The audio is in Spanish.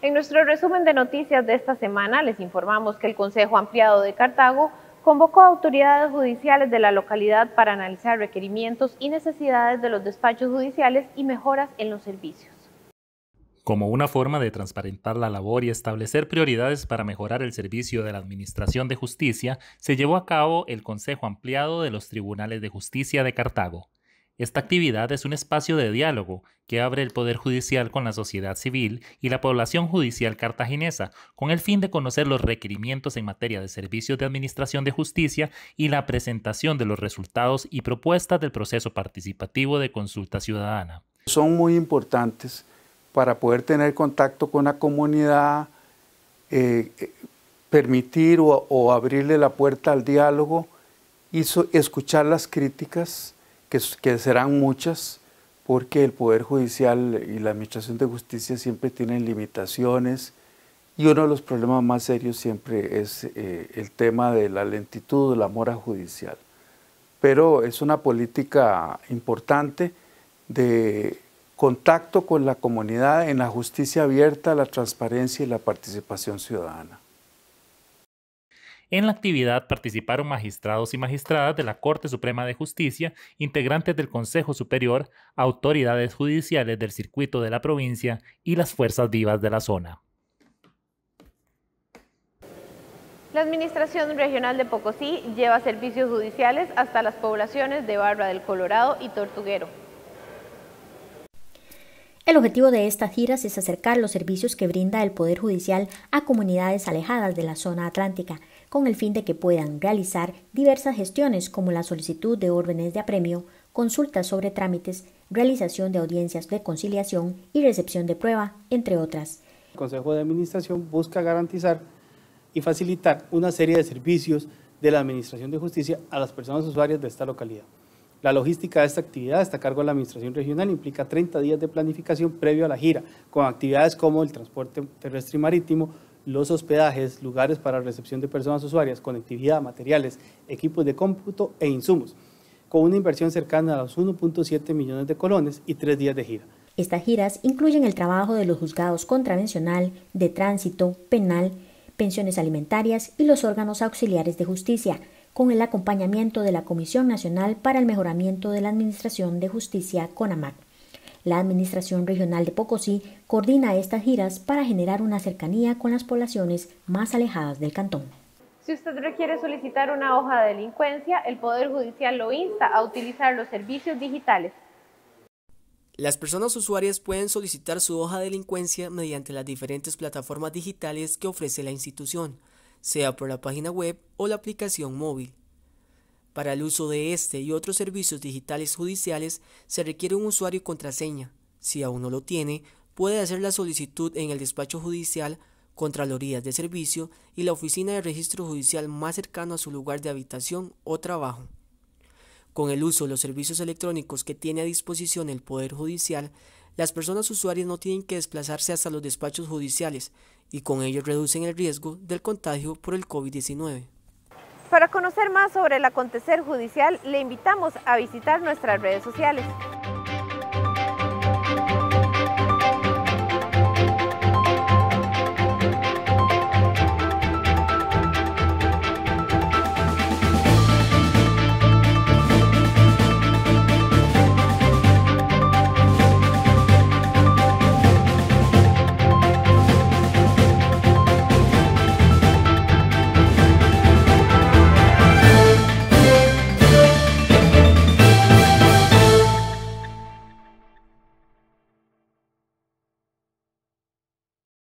En nuestro resumen de noticias de esta semana les informamos que el Consejo Ampliado de Cartago convocó a autoridades judiciales de la localidad para analizar requerimientos y necesidades de los despachos judiciales y mejoras en los servicios. Como una forma de transparentar la labor y establecer prioridades para mejorar el servicio de la Administración de Justicia, se llevó a cabo el Consejo Ampliado de los Tribunales de Justicia de Cartago. Esta actividad es un espacio de diálogo que abre el Poder Judicial con la sociedad civil y la población judicial cartaginesa, con el fin de conocer los requerimientos en materia de servicios de administración de justicia y la presentación de los resultados y propuestas del proceso participativo de consulta ciudadana. Son muy importantes para poder tener contacto con la comunidad, eh, permitir o, abrirle la puerta al diálogo y escuchar las críticas que, serán muchas, porque el Poder Judicial y la Administración de Justicia siempre tienen limitaciones y uno de los problemas más serios siempre es eh, el tema de la lentitud, la mora judicial. Pero es una política importante de contacto con la comunidad en la justicia abierta, la transparencia y la participación ciudadana. En la actividad participaron magistrados y magistradas de la Corte Suprema de Justicia, integrantes del Consejo Superior, autoridades judiciales del circuito de la provincia y las fuerzas vivas de la zona. La Administración Regional de Pocosí lleva servicios judiciales hasta las poblaciones de Barra del Colorado y Tortuguero. El objetivo de estas giras es acercar los servicios que brinda el Poder Judicial a comunidades alejadas de la zona atlántica con el fin de que puedan realizar diversas gestiones como la solicitud de órdenes de apremio, consultas sobre trámites, realización de audiencias de conciliación y recepción de prueba, entre otras. El Consejo de Administración busca garantizar y facilitar una serie de servicios de la Administración de Justicia a las personas usuarias de esta localidad. La logística de esta actividad está a cargo de la Administración Regional, implica 30 días de planificación previo a la gira, con actividades como el transporte terrestre y marítimo, los hospedajes, lugares para recepción de personas usuarias, conectividad, materiales, equipos de cómputo e insumos, con una inversión cercana a los 1.7 millones de colones y tres días de gira. Estas giras incluyen el trabajo de los juzgados contravencional, de tránsito, penal, pensiones alimentarias y los órganos auxiliares de justicia, con el acompañamiento de la Comisión Nacional para el Mejoramiento de la Administración de Justicia, CONAMAC. La Administración Regional de Pocosí coordina estas giras para generar una cercanía con las poblaciones más alejadas del cantón. Si usted requiere solicitar una hoja de delincuencia, el Poder Judicial lo insta a utilizar los servicios digitales. Las personas usuarias pueden solicitar su hoja de delincuencia mediante las diferentes plataformas digitales que ofrece la institución, sea por la página web o la aplicación móvil. Para el uso de este y otros servicios digitales judiciales se requiere un usuario y contraseña. Si aún no lo tiene, puede hacer la solicitud en el despacho judicial, Contralorías de Servicio y la oficina de registro judicial más cercano a su lugar de habitación o trabajo. Con el uso de los servicios electrónicos que tiene a disposición el Poder Judicial, las personas usuarias no tienen que desplazarse hasta los despachos judiciales y con ello reducen el riesgo del contagio por el COVID-19. Para conocer más sobre el acontecer judicial, le invitamos a visitar nuestras redes sociales.